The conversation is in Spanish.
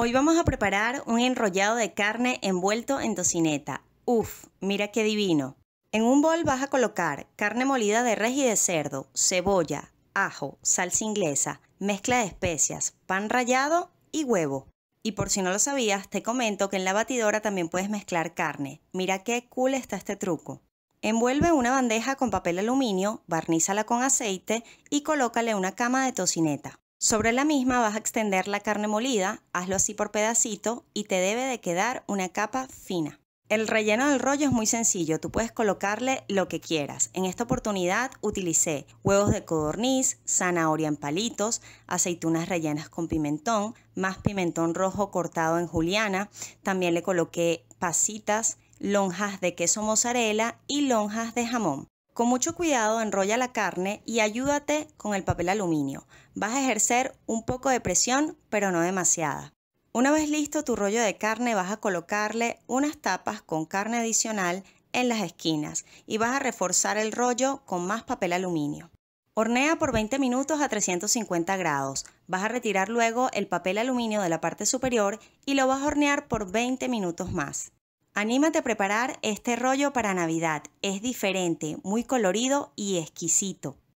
Hoy vamos a preparar un enrollado de carne envuelto en tocineta. Uf, mira qué divino. En un bol vas a colocar carne molida de res y de cerdo, cebolla, ajo, salsa inglesa, mezcla de especias, pan rallado y huevo. Y por si no lo sabías, te comento que en la batidora también puedes mezclar carne. Mira qué cool está este truco. Envuelve una bandeja con papel aluminio, barnízala con aceite y colócale una cama de tocineta. Sobre la misma vas a extender la carne molida, hazlo así por pedacito y te debe de quedar una capa fina. El relleno del rollo es muy sencillo, tú puedes colocarle lo que quieras. En esta oportunidad utilicé huevos de codorniz, zanahoria en palitos, aceitunas rellenas con pimentón, más pimentón rojo cortado en juliana, también le coloqué pasitas, lonjas de queso mozzarella y lonjas de jamón. Con mucho cuidado enrolla la carne y ayúdate con el papel aluminio. Vas a ejercer un poco de presión, pero no demasiada. Una vez listo tu rollo de carne, vas a colocarle unas tapas con carne adicional en las esquinas y vas a reforzar el rollo con más papel aluminio. Hornea por 20 minutos a 350 grados. Vas a retirar luego el papel aluminio de la parte superior y lo vas a hornear por 20 minutos más. Anímate a preparar este rollo para Navidad. Es diferente, muy colorido y exquisito.